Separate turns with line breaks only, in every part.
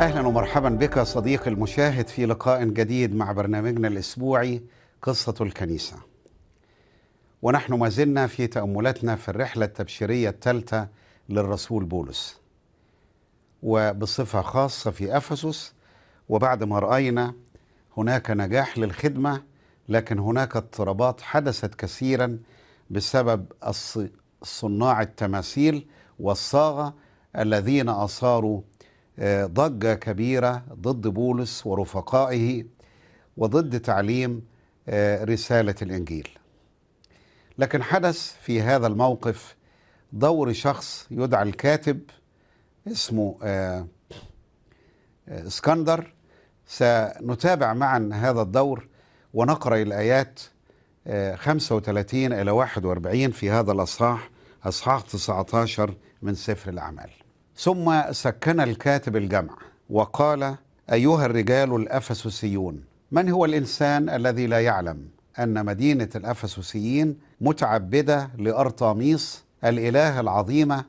اهلا ومرحبا بك صديقي المشاهد في لقاء جديد مع برنامجنا الاسبوعي قصه الكنيسه ونحن ما زلنا في تاملاتنا في الرحله التبشيريه الثالثه للرسول بولس وبصفة خاصة في أفسس وبعد ما رأينا هناك نجاح للخدمة لكن هناك اضطرابات حدثت كثيرا بسبب صناع التماثيل والصاغة الذين أثاروا آه، ضجة كبيرة ضد بولس ورفقائه وضد تعليم آه، رسالة الإنجيل لكن حدث في هذا الموقف دور شخص يدعى الكاتب اسمه آه، آه، اسكندر سنتابع معا هذا الدور ونقرأ الآيات 35 آه، إلى 41 في هذا الأصحاح أصحاح 19 من سفر الأعمال ثم سكن الكاتب الجمع وقال أيها الرجال الأفسسيون من هو الإنسان الذي لا يعلم أن مدينة الأفسسيين متعبدة لأرطاميس الاله العظيمه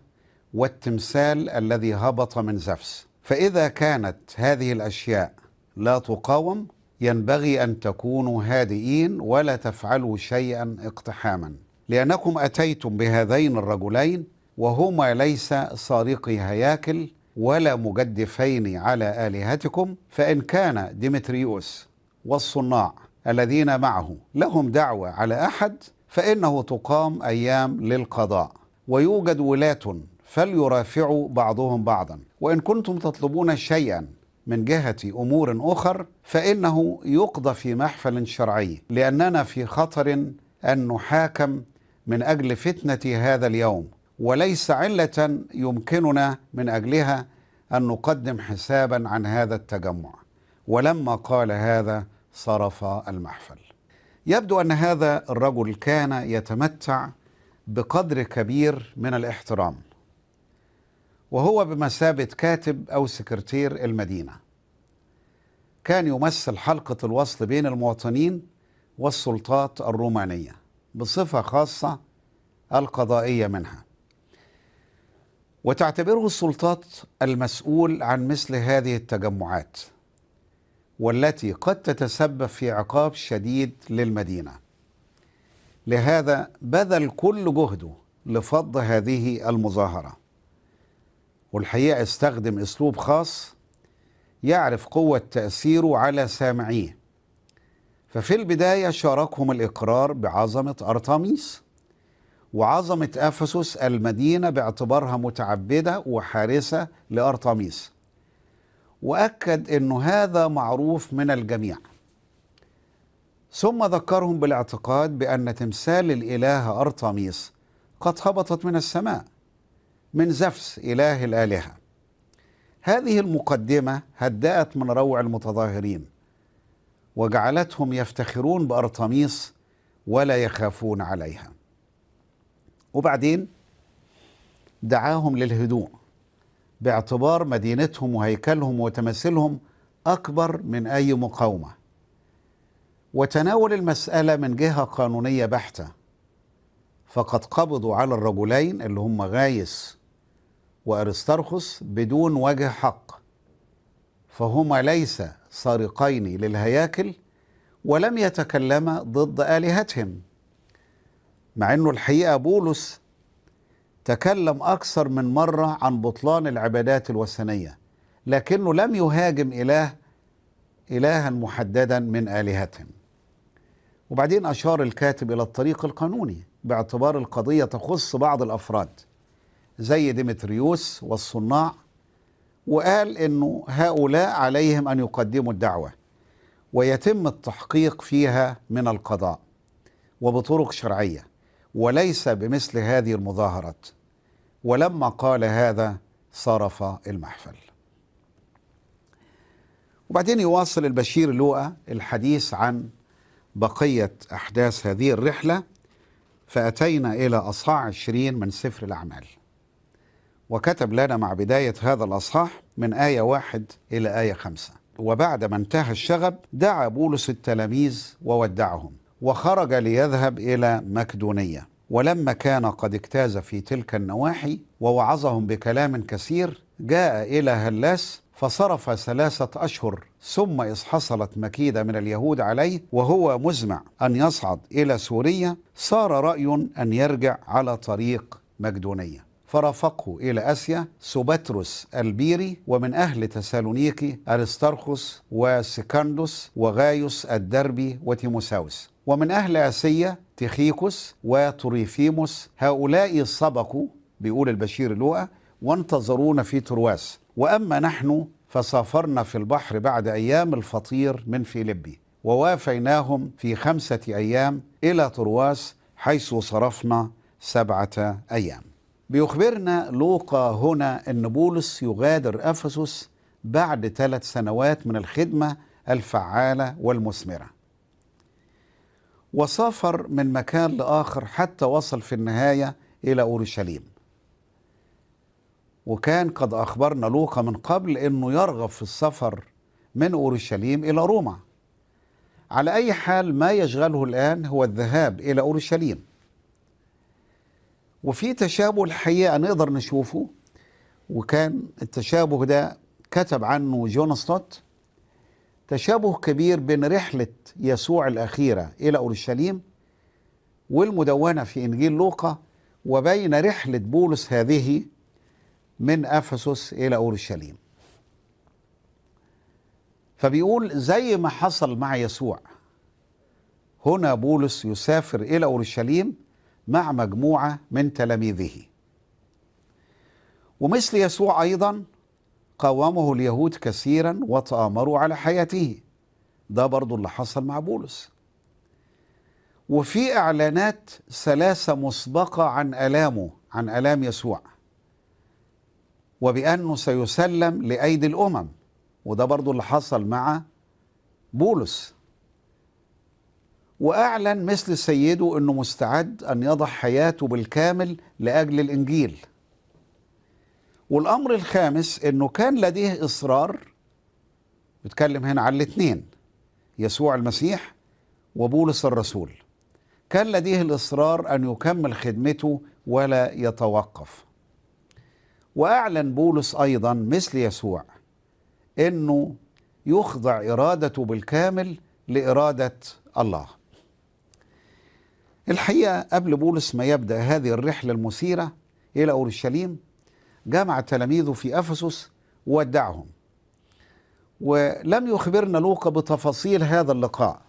والتمثال الذي هبط من زفس فاذا كانت هذه الاشياء لا تقاوم ينبغي ان تكونوا هادئين ولا تفعلوا شيئا اقتحاما لانكم اتيتم بهذين الرجلين وهما ليس سارقي هياكل ولا مجدفين على الهتكم فان كان ديمتريوس والصناع الذين معه لهم دعوه على احد فإنه تقام أيام للقضاء ويوجد ولاة فليرافعوا بعضهم بعضا وإن كنتم تطلبون شيئا من جهة أمور أخر فإنه يقضى في محفل شرعي لأننا في خطر أن نحاكم من أجل فتنة هذا اليوم وليس علة يمكننا من أجلها أن نقدم حسابا عن هذا التجمع ولما قال هذا صرف المحفل يبدو ان هذا الرجل كان يتمتع بقدر كبير من الاحترام وهو بمثابه كاتب او سكرتير المدينه كان يمثل حلقه الوصل بين المواطنين والسلطات الرومانيه بصفه خاصه القضائيه منها وتعتبره السلطات المسؤول عن مثل هذه التجمعات والتي قد تتسبب في عقاب شديد للمدينه لهذا بذل كل جهده لفض هذه المظاهره والحقيقه استخدم اسلوب خاص يعرف قوه تاثيره على سامعيه ففي البدايه شاركهم الاقرار بعظمه ارطميس وعظمه افسس المدينه باعتبارها متعبده وحارسه لارطميس واكد انه هذا معروف من الجميع ثم ذكرهم بالاعتقاد بان تمثال الإله ارطميس قد هبطت من السماء من زفس اله الالهه هذه المقدمه هدات من روع المتظاهرين وجعلتهم يفتخرون بارطميس ولا يخافون عليها وبعدين دعاهم للهدوء باعتبار مدينتهم وهيكلهم وتماثيلهم اكبر من اي مقاومه وتناول المساله من جهه قانونيه بحته فقد قبضوا على الرجلين اللي هم غايس وارسترخس بدون وجه حق فهما ليس سارقين للهياكل ولم يتكلما ضد الهتهم مع انه الحقيقه بولس تكلم أكثر من مرة عن بطلان العبادات الوثنية لكنه لم يهاجم إله إلها محددا من آلهتهم وبعدين أشار الكاتب إلى الطريق القانوني باعتبار القضية تخص بعض الأفراد زي ديمتريوس والصناع وقال أنه هؤلاء عليهم أن يقدموا الدعوة ويتم التحقيق فيها من القضاء وبطرق شرعية وليس بمثل هذه المظاهرات ولما قال هذا صرف المحفل وبعدين يواصل البشير لوقا الحديث عن بقية أحداث هذه الرحلة فأتينا إلى أصحاح عشرين من سفر الأعمال وكتب لنا مع بداية هذا الأصحاح من آية واحد إلى آية خمسة وبعد ما انتهى الشغب دعا بولس التلاميذ وودعهم وخرج ليذهب إلى مكدونية ولما كان قد اجتاز في تلك النواحي ووعظهم بكلام كثير جاء إلى هلاس فصرف ثلاثة أشهر ثم اذ حصلت مكيدة من اليهود عليه وهو مزمع أن يصعد إلى سوريا صار رأي أن يرجع على طريق مقدونية فرافقه إلى آسيا سوباتروس البيري ومن أهل تسالونيكي أرسترخوس وسيكاندوس وغايوس الدربي وتيموساوس ومن أهل آسيا تخيكوس وتوريفيموس هؤلاء سبقوا بيقول البشير لوقا وانتظرونا في ترواس وأما نحن فسافرنا في البحر بعد أيام الفطير من فيلبي ووافيناهم في خمسة أيام إلى ترواس حيث صرفنا سبعة أيام بيخبرنا لوقا هنا أن بولس يغادر أفسس بعد ثلاث سنوات من الخدمة الفعالة والمثمرة وسافر من مكان لآخر حتى وصل في النهاية إلى أورشليم وكان قد أخبرنا لوقا من قبل أنه يرغب في السفر من أورشليم إلى روما على أي حال ما يشغله الآن هو الذهاب إلى أورشليم وفي تشابه الحقيقه نقدر نشوفه وكان التشابه ده كتب عنه جون سلوت تشابه كبير بين رحله يسوع الاخيره الى اورشليم والمدونه في انجيل لوقا وبين رحله بولس هذه من افسس الى اورشليم فبيقول زي ما حصل مع يسوع هنا بولس يسافر الى اورشليم مع مجموعه من تلاميذه ومثل يسوع ايضا قاومه اليهود كثيرا وتآمروا على حياته ده برضو اللي حصل مع بولس وفي اعلانات ثلاثه مسبقه عن الامه عن الام يسوع وبانه سيسلم لايدي الامم وده برضو اللي حصل مع بولس وأعلن مثل سيده أنه مستعد أن يضع حياته بالكامل لأجل الإنجيل والأمر الخامس أنه كان لديه إصرار بتكلم هنا على الاثنين يسوع المسيح وبولس الرسول كان لديه الإصرار أن يكمل خدمته ولا يتوقف وأعلن بولس أيضا مثل يسوع أنه يخضع إرادته بالكامل لإرادة الله الحقيقة قبل بولس ما يبدأ هذه الرحلة المثيرة إلى أورشليم جمع تلاميذه في أفسس وودعهم ولم يخبرنا لوقا بتفاصيل هذا اللقاء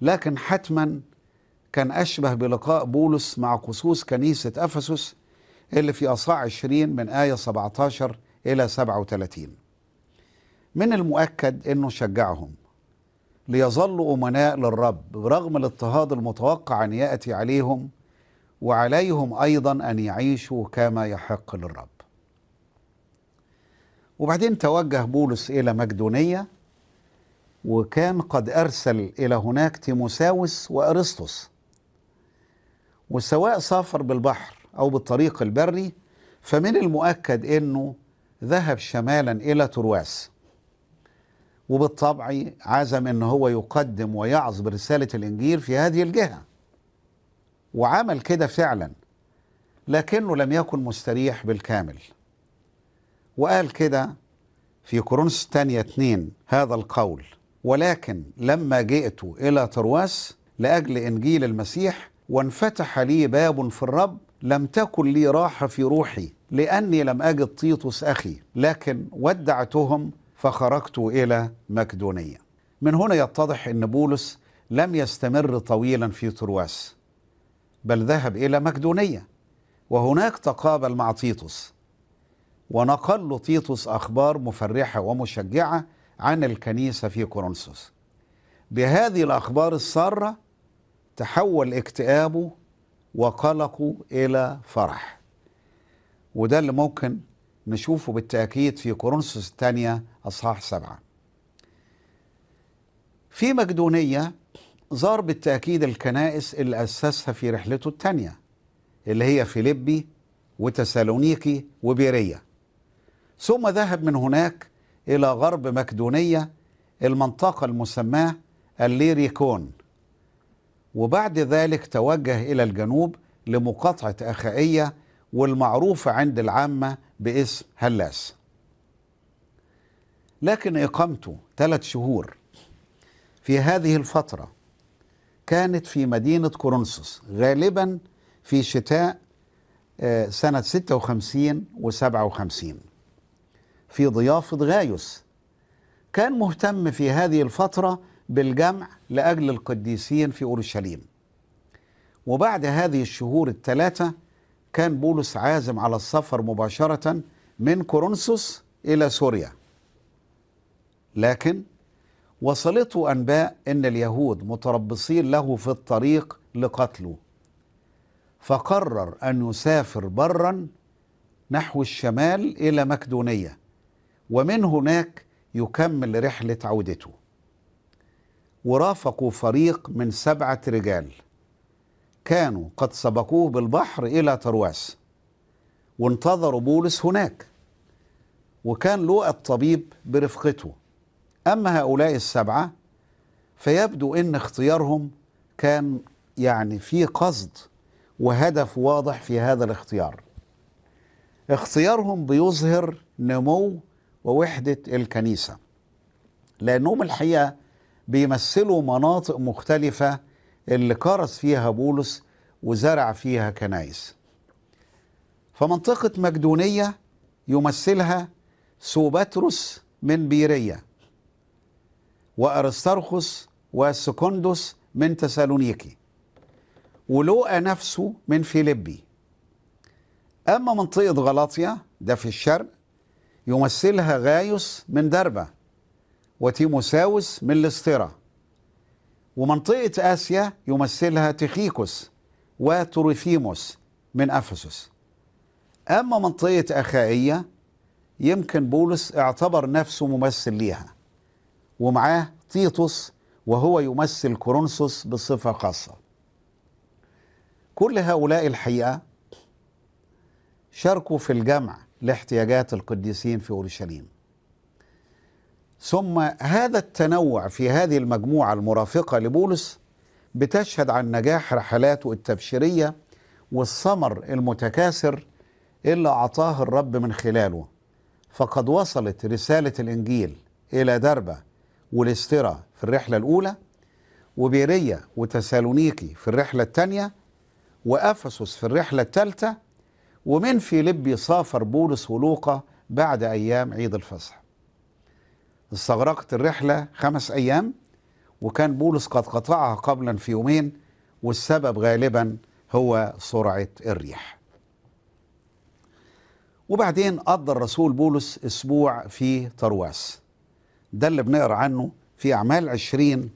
لكن حتما كان أشبه بلقاء بولس مع قصوص كنيسة أفسس اللي في أصاع 20 من آية 17 إلى 37 من المؤكد أنه شجعهم ليظلوا أمناء للرب برغم الاضطهاد المتوقع أن يأتي عليهم وعليهم أيضا أن يعيشوا كما يحق للرب وبعدين توجه بولس إلى مكدونية وكان قد أرسل إلى هناك تيموساوس وأرسطس وسواء سافر بالبحر أو بالطريق البري فمن المؤكد أنه ذهب شمالا إلى ترواس وبالطبع عزم ان هو يقدم ويعظ برساله الانجيل في هذه الجهه وعمل كده فعلا لكنه لم يكن مستريح بالكامل وقال كده في كورنس الثانيه 2 هذا القول ولكن لما جئت الى ترواس لاجل انجيل المسيح وانفتح لي باب في الرب لم تكن لي راحه في روحي لاني لم اجد طيطس اخي لكن ودعتهم فخرجت إلى مكدونيه. من هنا يتضح أن بولس لم يستمر طويلا في ترواس بل ذهب إلى مكدونيه وهناك تقابل مع تيتوس ونقل له تيتوس أخبار مفرحة ومشجعة عن الكنيسة في كورنثوس بهذه الأخبار السارة تحول اكتئابه وقلقه إلى فرح وده اللي ممكن نشوفه بالتأكيد في كورنثوس الثانية أصحاح سبعة في مقدونية زار بالتأكيد الكنائس اللي أسسها في رحلته الثانية اللي هي فيليبي وتسالونيكي وبيرية ثم ذهب من هناك إلى غرب مقدونية المنطقة المسماة الليريكون وبعد ذلك توجه إلى الجنوب لمقاطعة أخائية والمعروفة عند العامة باسم هلاس لكن إقامته ثلاث شهور في هذه الفترة كانت في مدينة كورنثوس غالبا في شتاء آه، سنة 56 و 57 في ضيافة غايوس كان مهتم في هذه الفترة بالجمع لأجل القديسين في أورشليم وبعد هذه الشهور الثلاثة كان بولس عازم على السفر مباشرة من كورنثوس إلى سوريا لكن وصلته أنباء أن اليهود متربصين له في الطريق لقتله فقرر أن يسافر برا نحو الشمال إلى مكدونية ومن هناك يكمل رحلة عودته ورافقوا فريق من سبعة رجال كانوا قد سبقوه بالبحر إلى ترواس وانتظروا بولس هناك وكان لوقا الطبيب برفقته أما هؤلاء السبعة فيبدو أن اختيارهم كان يعني في قصد وهدف واضح في هذا الاختيار اختيارهم بيظهر نمو ووحدة الكنيسة لأنهم الحقيقة بيمثلوا مناطق مختلفة اللي كرس فيها بولس وزرع فيها كنايس فمنطقة مجدونية يمثلها سوباتروس من بيرية وأرسترخس وسكوندوس من تسالونيكي ولوقا نفسه من فيليبي أما منطقة غلاطيا ده في الشرق يمثلها غايوس من دربة وتيموساوس من الاسطره ومنطقة آسيا يمثلها تخيكوس وتوريثيموس من أفسس أما منطقة أخائية يمكن بولس اعتبر نفسه ممثل ليها ومعاه تيتوس وهو يمثل كورنثوس بصفة خاصة كل هؤلاء الحقيقة شاركوا في الجمع لاحتياجات القديسين في أورشليم ثم هذا التنوع في هذه المجموعة المرافقة لبولس بتشهد عن نجاح رحلاته التبشيرية والثمر المتكاثر اللي أعطاه الرب من خلاله فقد وصلت رسالة الإنجيل إلى دربة والاسترا في الرحلة الأولى وبيرية وتسالونيكي في الرحلة الثانية وأفسس في الرحلة الثالثة ومن فيليبي سافر بولس ولوقا بعد أيام عيد الفصح استغرقت الرحلة خمس أيام وكان بولس قد قطعها قبلا في يومين والسبب غالبا هو سرعة الريح وبعدين قضى الرسول بولس أسبوع في طرواس ده اللي بنقرأ عنه في أعمال عشرين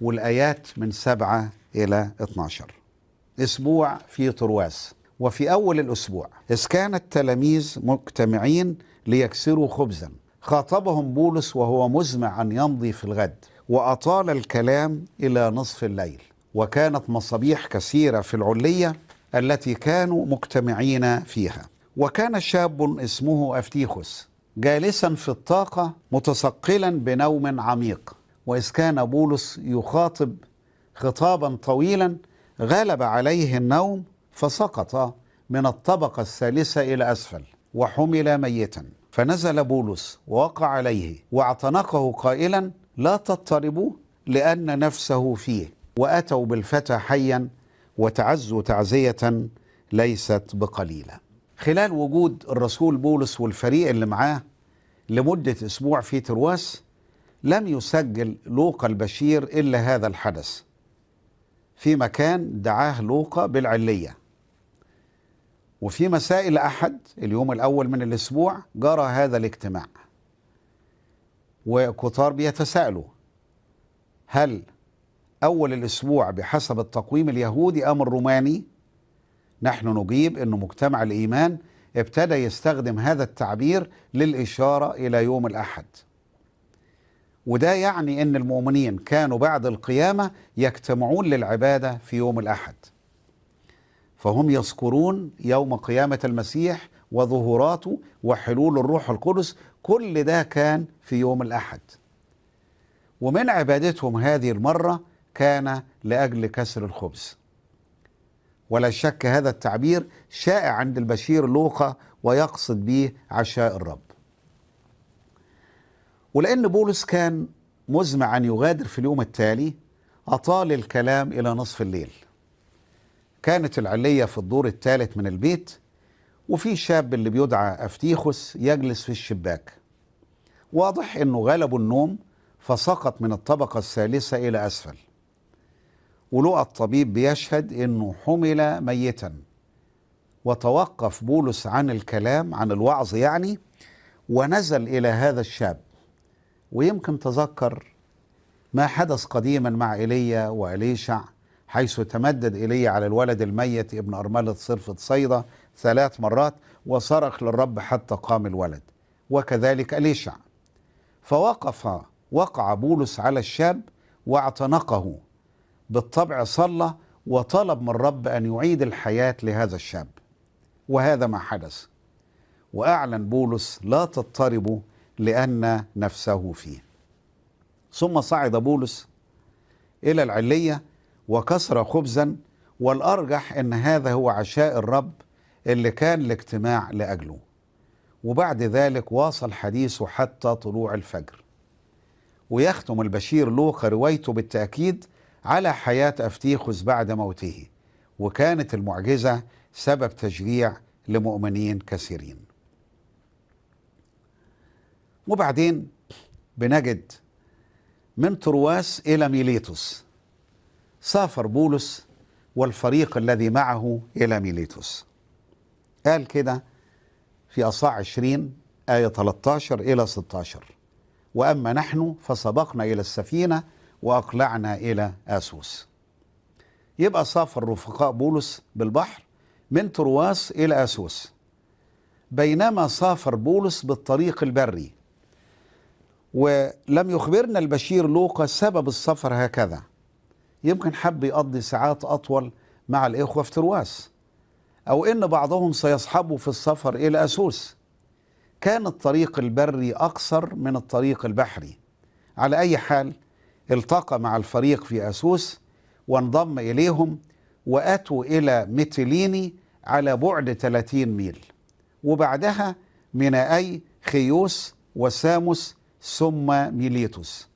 والآيات من سبعة إلى 12 أسبوع في طرواس وفي أول الأسبوع إذ كان التلاميذ مجتمعين ليكسروا خبزاً خاطبهم بولس وهو مزمع أن يمضي في الغد وأطال الكلام إلى نصف الليل وكانت مصابيح كثيرة في العلية التي كانوا مجتمعين فيها وكان شاب اسمه أفتيخوس جالسا في الطاقة متثقلا بنوم عميق وإذ كان بولس يخاطب خطابا طويلا غلب عليه النوم فسقط من الطبقة الثالثة إلى أسفل وحمل ميتا فنزل بولس ووقع عليه واعتنقه قائلا لا تضطربوا لأن نفسه فيه وأتوا بالفتى حيا وتعزوا تعزية ليست بقليلة خلال وجود الرسول بولس والفريق اللي معاه لمدة أسبوع في ترواس لم يسجل لوقا البشير إلا هذا الحدث في مكان دعاه لوقا بالعلية وفي مساء الأحد اليوم الأول من الأسبوع جرى هذا الاجتماع وكتار بيتساءلوا هل أول الأسبوع بحسب التقويم اليهودي أم الروماني؟ نحن نجيب أن مجتمع الإيمان ابتدى يستخدم هذا التعبير للإشارة إلى يوم الأحد وده يعني أن المؤمنين كانوا بعد القيامة يجتمعون للعبادة في يوم الأحد فهم يذكرون يوم قيامة المسيح وظهوراته وحلول الروح القدس كل ده كان في يوم الأحد ومن عبادتهم هذه المرة كان لأجل كسر الخبز ولا شك هذا التعبير شائع عند البشير لوقا ويقصد به عشاء الرب ولأن بولس كان مزمع أن يغادر في اليوم التالي أطال الكلام إلى نصف الليل كانت العلية في الدور الثالث من البيت وفي شاب اللي بيدعى أفتيخوس يجلس في الشباك واضح أنه غلبه النوم فسقط من الطبقة الثالثة إلى أسفل ولقى الطبيب بيشهد أنه حمل ميتا وتوقف بولس عن الكلام عن الوعظ يعني ونزل إلى هذا الشاب ويمكن تذكر ما حدث قديما مع إيليا وإليشع حيث تمدد إلي على الولد الميت ابن أرملة صرفة صيدا ثلاث مرات وصرخ للرب حتى قام الولد وكذلك أليشع فوقف وقع بولس على الشاب واعتنقه بالطبع صلى وطلب من الرب أن يعيد الحياة لهذا الشاب وهذا ما حدث وأعلن بولس لا تضطربوا لأن نفسه فيه ثم صعد بولس إلى العلية وكسر خبزا والأرجح أن هذا هو عشاء الرب اللي كان الاجتماع لأجله وبعد ذلك واصل حديثه حتى طلوع الفجر ويختم البشير لوقا روايته بالتأكيد على حياة أفتيخوس بعد موته وكانت المعجزة سبب تشجيع لمؤمنين كثيرين وبعدين بنجد من ترواس إلى ميليتوس سافر بولس والفريق الذي معه إلى ميليتوس قال كده في أصاع 20 آية 13 إلى 16 وأما نحن فسبقنا إلى السفينة وأقلعنا إلى آسوس يبقى سافر رفقاء بولس بالبحر من ترواس إلى آسوس بينما سافر بولس بالطريق البري ولم يخبرنا البشير لوقا سبب السفر هكذا يمكن حب يقضي ساعات أطول مع الإخوة في ترواس أو إن بعضهم سيصحبه في السفر إلى أسوس كان الطريق البري أقصر من الطريق البحري على أي حال التقى مع الفريق في أسوس وانضم إليهم وأتوا إلى ميتيليني على بعد 30 ميل وبعدها مينائي خيوس وساموس ثم ميليتوس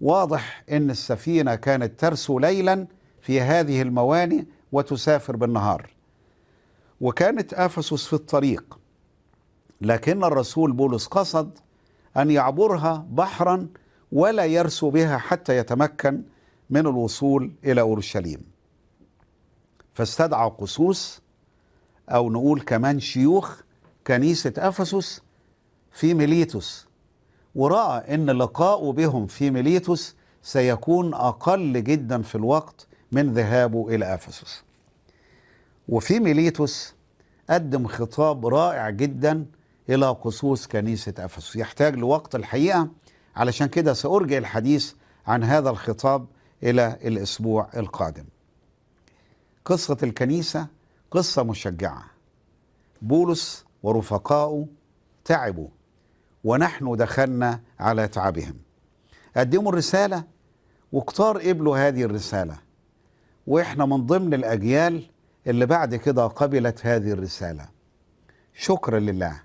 واضح ان السفينه كانت ترسو ليلا في هذه الموانئ وتسافر بالنهار وكانت افسس في الطريق لكن الرسول بولس قصد ان يعبرها بحرا ولا يرسو بها حتى يتمكن من الوصول الى اورشليم فاستدعى قسوس او نقول كمان شيوخ كنيسه افسس في ميليتوس ورأى أن لقاؤه بهم في ميليتوس سيكون أقل جدا في الوقت من ذهابه إلى أفسس وفي ميليتوس قدم خطاب رائع جدا إلى قصوص كنيسة أفسس يحتاج لوقت الحقيقة علشان كده سأرجع الحديث عن هذا الخطاب إلى الأسبوع القادم قصة الكنيسة قصة مشجعة بولس ورفقائه تعبوا ونحن دخلنا على تعبهم قدموا الرسالة وكتار قبلوا هذه الرسالة وإحنا من ضمن الأجيال اللي بعد كده قبلت هذه الرسالة شكرا لله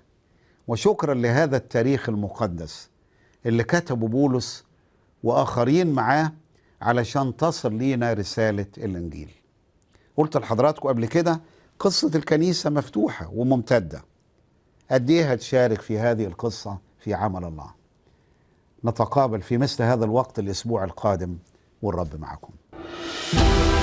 وشكرا لهذا التاريخ المقدس اللي كتبه بولس وآخرين معاه علشان تصل لينا رسالة الإنجيل قلت لحضراتكم قبل كده قصة الكنيسة مفتوحة وممتدة قد إيه هتشارك في هذه القصة في عمل الله نتقابل في مثل هذا الوقت الأسبوع القادم والرب معكم